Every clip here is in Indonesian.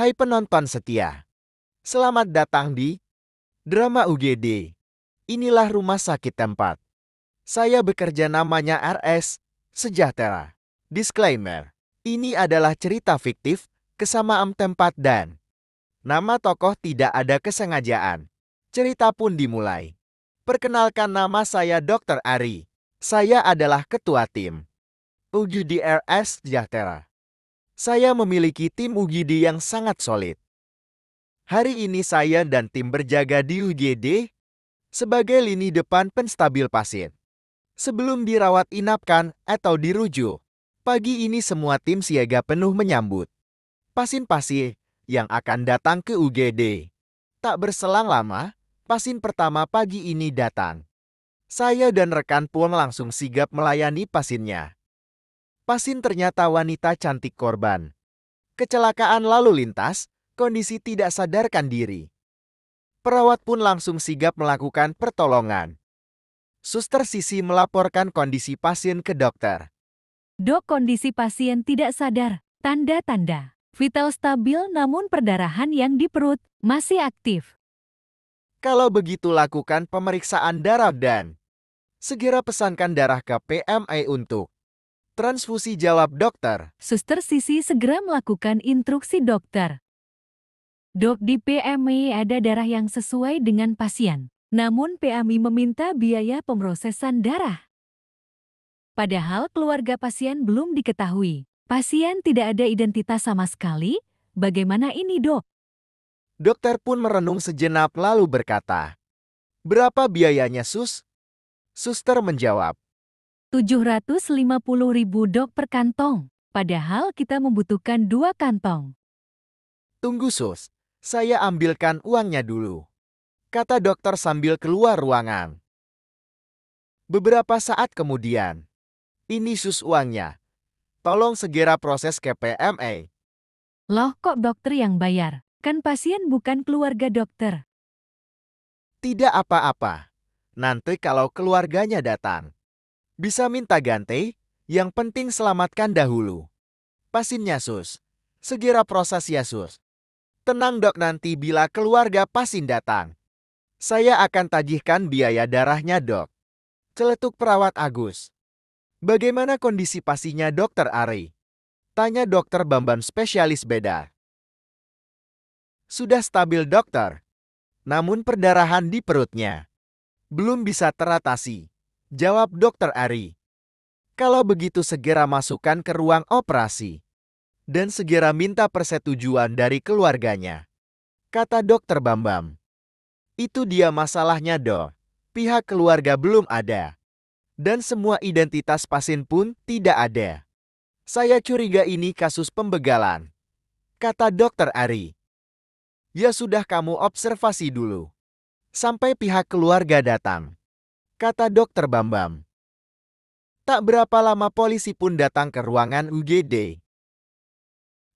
Hai penonton setia. Selamat datang di Drama UGD. Inilah rumah sakit tempat. Saya bekerja namanya RS, sejahtera. Disclaimer. Ini adalah cerita fiktif, kesamaan tempat dan nama tokoh tidak ada kesengajaan. Cerita pun dimulai. Perkenalkan nama saya Dr. Ari. Saya adalah ketua tim. UGD RS Sejahtera saya memiliki tim UGD yang sangat solid. Hari ini saya dan tim berjaga di UGD sebagai lini depan penstabil pasien. Sebelum dirawat inapkan atau dirujuk, pagi ini semua tim siaga penuh menyambut pasien-pasien yang akan datang ke UGD. Tak berselang lama, pasien pertama pagi ini datang. Saya dan rekan pun langsung sigap melayani pasiennya. Pasin ternyata wanita cantik korban. Kecelakaan lalu lintas, kondisi tidak sadarkan diri. Perawat pun langsung sigap melakukan pertolongan. Suster Sisi melaporkan kondisi pasien ke dokter. Dok, kondisi pasien tidak sadar. Tanda-tanda. Vital stabil namun perdarahan yang di perut masih aktif. Kalau begitu lakukan pemeriksaan darah dan segera pesankan darah ke PMI untuk Transfusi jawab dokter. Suster Sisi segera melakukan instruksi dokter. Dok di PMI ada darah yang sesuai dengan pasien. Namun PMI meminta biaya pemrosesan darah. Padahal keluarga pasien belum diketahui. Pasien tidak ada identitas sama sekali. Bagaimana ini dok? Dokter pun merenung sejenak lalu berkata, Berapa biayanya sus? Suster menjawab, ribu dok per kantong, padahal kita membutuhkan dua kantong. Tunggu sus, saya ambilkan uangnya dulu. Kata dokter sambil keluar ruangan. Beberapa saat kemudian, ini sus uangnya. Tolong segera proses KPMA. Loh kok dokter yang bayar? Kan pasien bukan keluarga dokter. Tidak apa-apa. Nanti kalau keluarganya datang, bisa minta ganti, yang penting selamatkan dahulu. Pasin Yasus. Segera proses Yasus. Tenang dok nanti bila keluarga Pasin datang. Saya akan tagihkan biaya darahnya dok. Celetuk perawat Agus. Bagaimana kondisi pasinya dokter Ari? Tanya dokter Bambam spesialis beda. Sudah stabil dokter. Namun perdarahan di perutnya. Belum bisa teratasi. Jawab dokter Ari. Kalau begitu segera masukkan ke ruang operasi. Dan segera minta persetujuan dari keluarganya. Kata dokter Bambam. Itu dia masalahnya do. Pihak keluarga belum ada. Dan semua identitas pasien pun tidak ada. Saya curiga ini kasus pembegalan. Kata dokter Ari. Ya sudah kamu observasi dulu. Sampai pihak keluarga datang kata dokter Bambam. Tak berapa lama polisi pun datang ke ruangan UGD.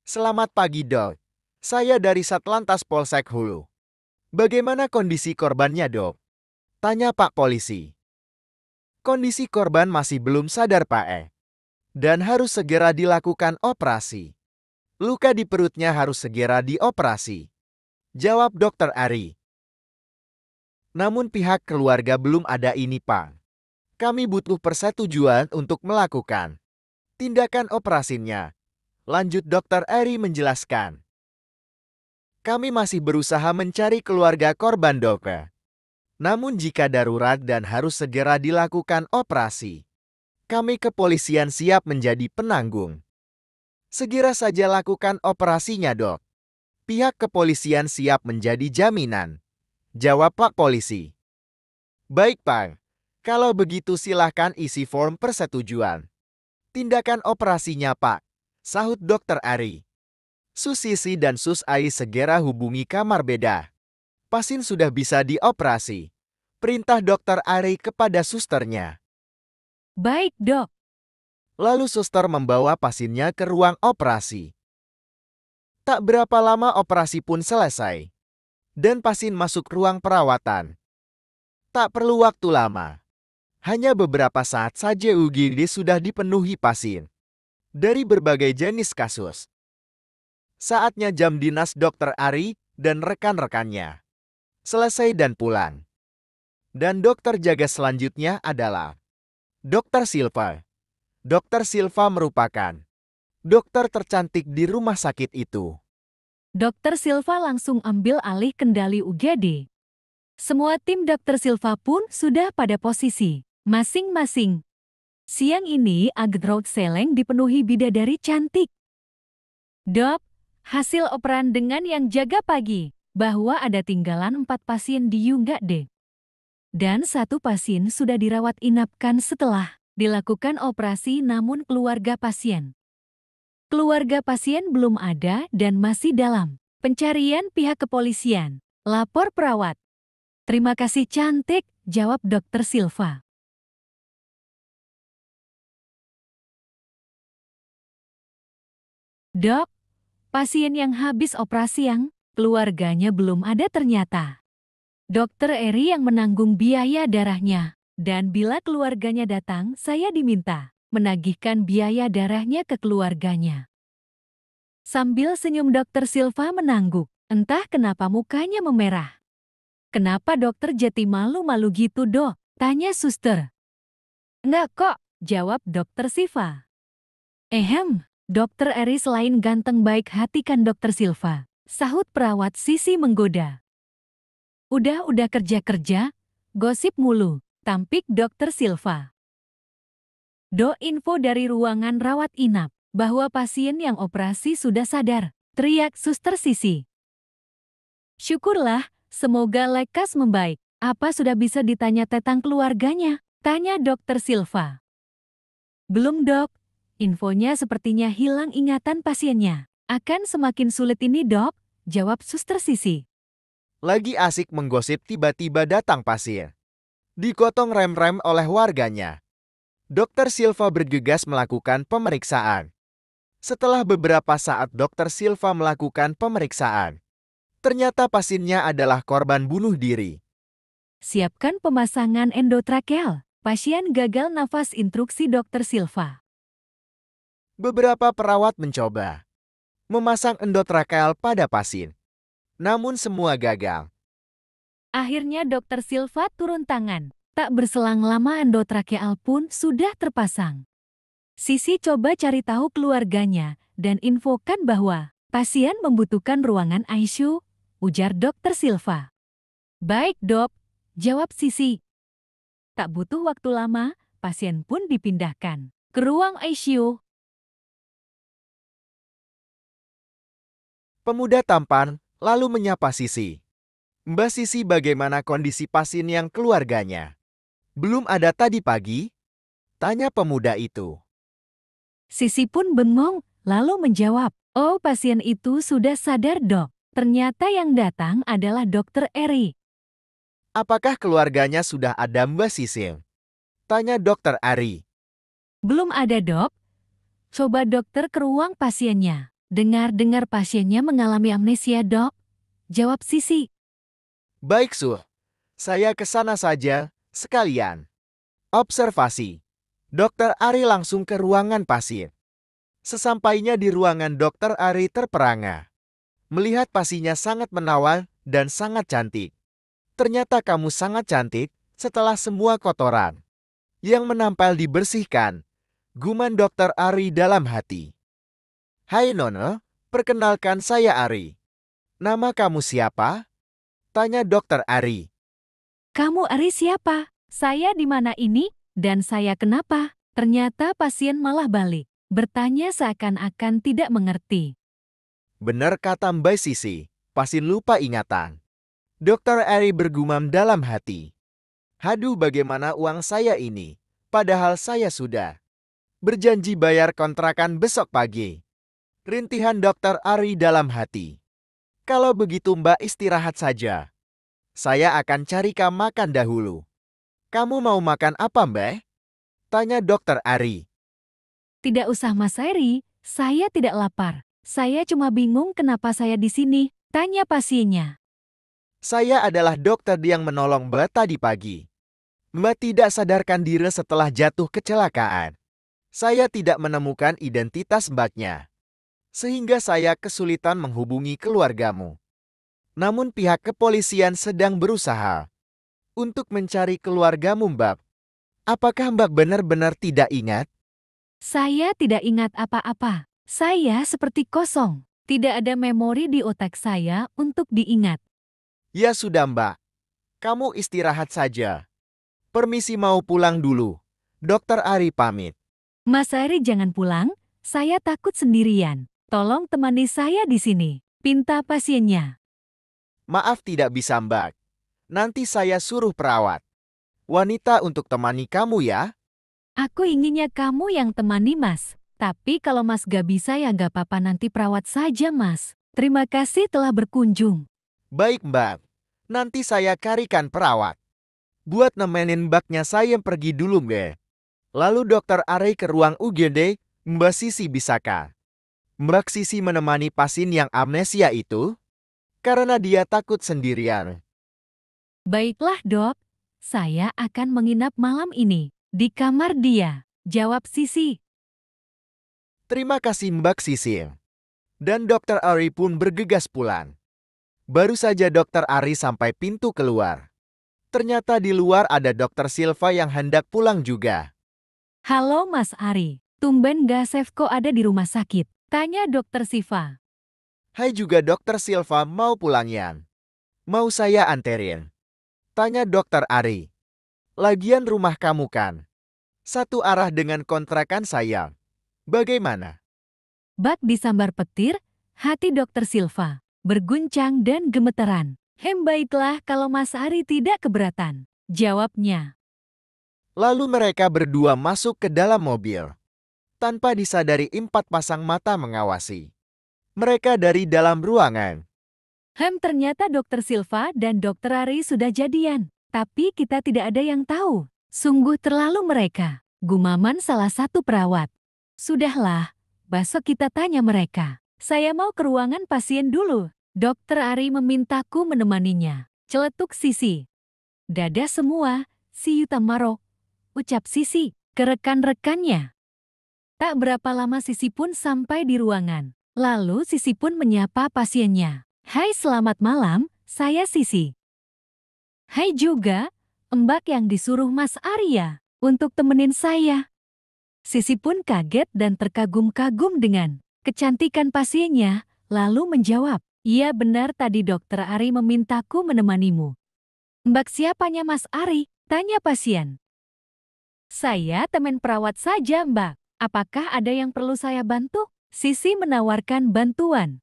Selamat pagi dok, saya dari Satlantas Polsek Hulu. Bagaimana kondisi korbannya dok? Tanya pak polisi. Kondisi korban masih belum sadar pak E. Dan harus segera dilakukan operasi. Luka di perutnya harus segera dioperasi. Jawab dokter Ari. Namun pihak keluarga belum ada ini Pak. Kami butuh persetujuan untuk melakukan tindakan operasinya. Lanjut Dr. Eri menjelaskan. Kami masih berusaha mencari keluarga korban Doke. Namun jika darurat dan harus segera dilakukan operasi, kami kepolisian siap menjadi penanggung. Segera saja lakukan operasinya dok. Pihak kepolisian siap menjadi jaminan. Jawab Pak Polisi. Baik Pak, kalau begitu silahkan isi form persetujuan. Tindakan operasinya Pak, sahut Dokter Ari. Susisi dan Sus Ai segera hubungi kamar beda. Pasien sudah bisa dioperasi. Perintah Dokter Ari kepada susternya. Baik dok. Lalu suster membawa pasiennya ke ruang operasi. Tak berapa lama operasi pun selesai dan pasien masuk ruang perawatan. Tak perlu waktu lama. Hanya beberapa saat saja UGD sudah dipenuhi pasien. Dari berbagai jenis kasus. Saatnya jam dinas dokter Ari dan rekan-rekannya. Selesai dan pulang. Dan dokter jaga selanjutnya adalah Dokter Silva. Dokter Silva merupakan dokter tercantik di rumah sakit itu. Dokter Silva langsung ambil alih kendali UGD. Semua tim Dokter Silva pun sudah pada posisi masing-masing. Siang ini Agdrog Seleng dipenuhi bidadari cantik. Dok, hasil operan dengan yang jaga pagi bahwa ada tinggalan empat pasien di Yungga D. Dan satu pasien sudah dirawat inapkan setelah dilakukan operasi namun keluarga pasien Keluarga pasien belum ada dan masih dalam pencarian pihak kepolisian. Lapor perawat. Terima kasih cantik, jawab dokter Silva. Dok, pasien yang habis operasi yang keluarganya belum ada ternyata. Dokter Eri yang menanggung biaya darahnya, dan bila keluarganya datang, saya diminta menagihkan biaya darahnya ke keluarganya. Sambil senyum dokter Silva menangguk, entah kenapa mukanya memerah. Kenapa dokter Jeti malu-malu gitu dok? Tanya suster. Enggak kok, jawab dokter Silva. Ehem, eh, dokter Eri selain ganteng baik hati kan dokter Silva. Sahut perawat Sisi menggoda. Udah-udah kerja-kerja, gosip mulu, tampik dokter Silva. Do info dari ruangan rawat inap bahwa pasien yang operasi sudah sadar, teriak suster Sisi. Syukurlah, semoga Lekas membaik. Apa sudah bisa ditanya tentang keluarganya? Tanya dokter Silva. Belum dok, infonya sepertinya hilang ingatan pasiennya. Akan semakin sulit ini dok, jawab suster Sisi. Lagi asik menggosip tiba-tiba datang pasien. Dikotong rem-rem oleh warganya. Dokter Silva bergegas melakukan pemeriksaan. Setelah beberapa saat Dokter Silva melakukan pemeriksaan, ternyata pasiennya adalah korban bunuh diri. Siapkan pemasangan endotrakeal. Pasien gagal nafas instruksi Dokter Silva. Beberapa perawat mencoba memasang endotrakeal pada pasien. Namun semua gagal. Akhirnya Dokter Silva turun tangan. Tak berselang lama endotrakeal pun sudah terpasang. Sisi coba cari tahu keluarganya dan infokan bahwa pasien membutuhkan ruangan ICU, ujar dokter Silva. Baik dok, jawab Sisi. Tak butuh waktu lama, pasien pun dipindahkan ke ruang ICU. Pemuda tampan lalu menyapa Sisi. Mbak Sisi bagaimana kondisi pasien yang keluarganya? Belum ada tadi pagi? Tanya pemuda itu. Sisi pun bengong, lalu menjawab, Oh pasien itu sudah sadar dok. Ternyata yang datang adalah dokter Eri. Apakah keluarganya sudah ada Mbak Sisil? Tanya dokter Ari. Belum ada dok. Coba dokter ke ruang pasiennya. Dengar-dengar pasiennya mengalami amnesia dok. Jawab Sisi. Baik suh, saya ke sana saja, sekalian. Observasi. Dokter Ari langsung ke ruangan pasien. Sesampainya di ruangan dokter Ari terperangah, Melihat pasinya sangat menawan dan sangat cantik. Ternyata kamu sangat cantik setelah semua kotoran yang menampal dibersihkan. Guman dokter Ari dalam hati. Hai Nono, perkenalkan saya Ari. Nama kamu siapa? Tanya dokter Ari. Kamu Ari siapa? Saya di mana ini? Dan saya kenapa? Ternyata pasien malah balik. Bertanya seakan-akan tidak mengerti. Benar kata Mbak Sisi, pasien lupa ingatan. Dokter Ari bergumam dalam hati. Haduh bagaimana uang saya ini, padahal saya sudah berjanji bayar kontrakan besok pagi. Rintihan dokter Ari dalam hati. Kalau begitu Mbak istirahat saja. Saya akan cari kamu makan dahulu. Kamu mau makan apa, Mbak? Tanya dokter Ari. Tidak usah, Mas Ari. Saya tidak lapar. Saya cuma bingung kenapa saya di sini, tanya pasiennya. Saya adalah dokter yang menolong Mbak tadi pagi. Mbak tidak sadarkan diri setelah jatuh kecelakaan. Saya tidak menemukan identitas mbaknya. Sehingga saya kesulitan menghubungi keluargamu namun pihak kepolisian sedang berusaha untuk mencari keluarga mumbak Apakah Mbak benar-benar tidak ingat? Saya tidak ingat apa-apa. Saya seperti kosong. Tidak ada memori di otak saya untuk diingat. Ya sudah Mbak. Kamu istirahat saja. Permisi mau pulang dulu. Dokter Ari pamit. Mas Ari jangan pulang. Saya takut sendirian. Tolong temani saya di sini. Pinta pasiennya maaf tidak bisa mbak. Nanti saya suruh perawat. Wanita untuk temani kamu ya. Aku inginnya kamu yang temani mas. Tapi kalau mas gak bisa ya gak apa-apa nanti perawat saja mas. Terima kasih telah berkunjung. Baik mbak. Nanti saya carikan perawat. Buat nemenin Mbaknya saya pergi dulu mbak. Lalu dokter Arey ke ruang UGD, Mbak Sisi bisakah? Mbak Sisi menemani pasien yang amnesia itu, karena dia takut sendirian. Baiklah dok, saya akan menginap malam ini di kamar dia, jawab Sisi. Terima kasih Mbak Sisi. Dan Dokter Ari pun bergegas pulang. Baru saja Dokter Ari sampai pintu keluar. Ternyata di luar ada Dokter Silva yang hendak pulang juga. Halo Mas Ari, tumben Gasevko ada di rumah sakit, tanya Dokter Siva. Hai juga dokter Silva mau pulang Yan. Mau saya anterin? Tanya dokter Ari. Lagian rumah kamu kan? Satu arah dengan kontrakan saya. Bagaimana? Bak disambar petir, hati dokter Silva berguncang dan gemeteran. Hem baiklah kalau Mas Ari tidak keberatan. Jawabnya. Lalu mereka berdua masuk ke dalam mobil. Tanpa disadari empat pasang mata mengawasi mereka dari dalam ruangan. Hem ternyata dokter Silva dan dokter Ari sudah jadian, tapi kita tidak ada yang tahu. Sungguh terlalu mereka, gumaman salah satu perawat. Sudahlah, besok kita tanya mereka. Saya mau ke ruangan pasien dulu. Dokter Ari memintaku menemaninya. Celetuk Sisi. Dada semua, si Yutamaro. Ucap Sisi ke rekan-rekannya. Tak berapa lama Sisi pun sampai di ruangan. Lalu Sisi pun menyapa pasiennya. Hai selamat malam, saya Sisi. Hai juga, embak yang disuruh Mas Arya untuk temenin saya. Sisi pun kaget dan terkagum-kagum dengan kecantikan pasiennya, lalu menjawab, Iya benar tadi dokter Ari memintaku menemanimu. Mbak siapanya Mas Ari? Tanya pasien. Saya teman perawat saja mbak, apakah ada yang perlu saya bantu? Sisi menawarkan bantuan.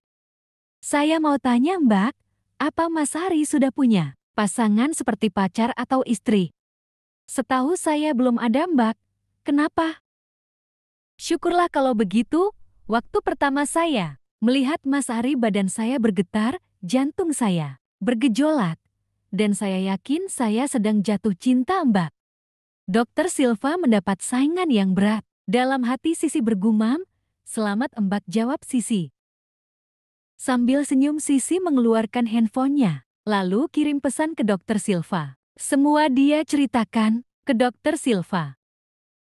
Saya mau tanya Mbak, apa Mas Hari sudah punya pasangan seperti pacar atau istri? Setahu saya belum ada Mbak, kenapa? Syukurlah kalau begitu, waktu pertama saya melihat Mas Hari badan saya bergetar, jantung saya bergejolak. Dan saya yakin saya sedang jatuh cinta Mbak. Dokter Silva mendapat saingan yang berat. Dalam hati Sisi bergumam, Selamat embak jawab Sisi. Sambil senyum Sisi mengeluarkan handphonenya, lalu kirim pesan ke dokter Silva. Semua dia ceritakan ke dokter Silva.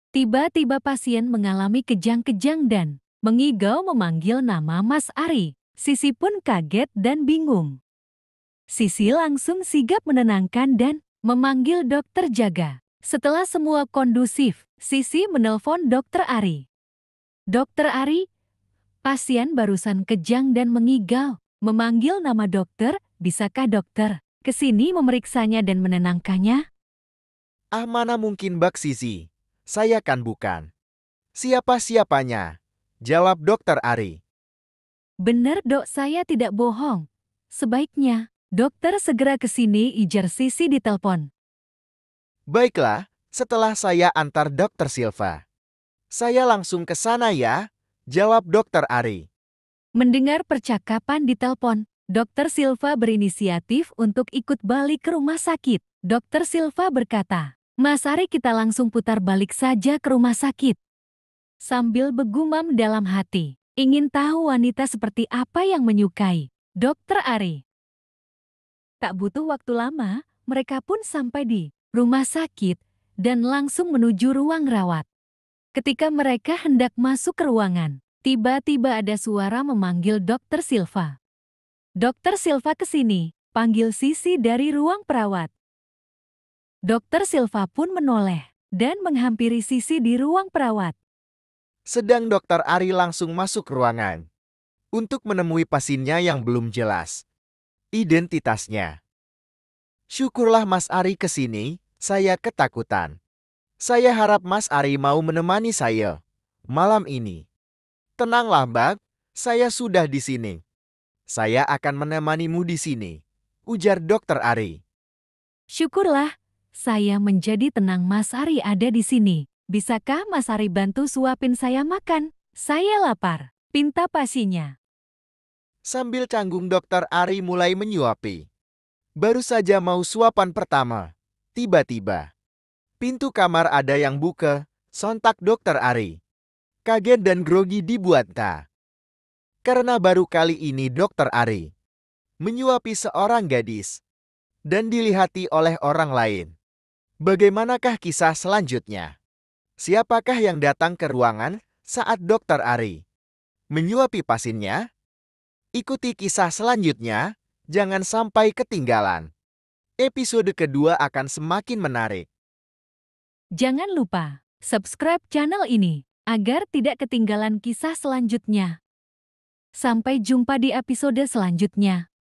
Tiba-tiba pasien mengalami kejang-kejang dan mengigau memanggil nama Mas Ari. Sisi pun kaget dan bingung. Sisi langsung sigap menenangkan dan memanggil dokter jaga. Setelah semua kondusif, Sisi menelpon dokter Ari. Dokter Ari, pasien barusan kejang dan mengigau. Memanggil nama dokter, bisakah dokter ke sini memeriksanya dan menenangkannya? Ah mana mungkin Bak Sisi, saya kan bukan. Siapa-siapanya? Jawab dokter Ari. Benar dok saya tidak bohong. Sebaiknya, dokter segera ke sini ijar Sisi di telpon. Baiklah, setelah saya antar dokter Silva. Saya langsung ke sana ya, jawab dokter Ari. Mendengar percakapan di telepon, Dokter Silva berinisiatif untuk ikut balik ke rumah sakit. Dokter Silva berkata, Mas Ari kita langsung putar balik saja ke rumah sakit. Sambil begumam dalam hati, ingin tahu wanita seperti apa yang menyukai. Dokter Ari. Tak butuh waktu lama, mereka pun sampai di rumah sakit dan langsung menuju ruang rawat. Ketika mereka hendak masuk ke ruangan, tiba-tiba ada suara memanggil Dokter Silva. Dokter Silva ke sini, panggil Sisi dari ruang perawat. Dokter Silva pun menoleh dan menghampiri Sisi di ruang perawat. Sedang Dokter Ari langsung masuk ruangan untuk menemui pasiennya yang belum jelas identitasnya. Syukurlah Mas Ari ke sini, saya ketakutan. Saya harap Mas Ari mau menemani saya malam ini. Tenanglah, Mbak. Saya sudah di sini. Saya akan menemanimu di sini, ujar Dokter Ari. Syukurlah, saya menjadi tenang Mas Ari ada di sini. Bisakah Mas Ari bantu suapin saya makan? Saya lapar, pinta pasinya. Sambil canggung Dokter Ari mulai menyuapi. Baru saja mau suapan pertama, tiba-tiba. Pintu kamar ada yang buka, sontak dokter Ari. Kaget dan grogi dibuat tak. Karena baru kali ini dokter Ari menyuapi seorang gadis dan dilihati oleh orang lain. Bagaimanakah kisah selanjutnya? Siapakah yang datang ke ruangan saat dokter Ari menyuapi pasiennya? Ikuti kisah selanjutnya, jangan sampai ketinggalan. Episode kedua akan semakin menarik. Jangan lupa subscribe channel ini agar tidak ketinggalan kisah selanjutnya. Sampai jumpa di episode selanjutnya.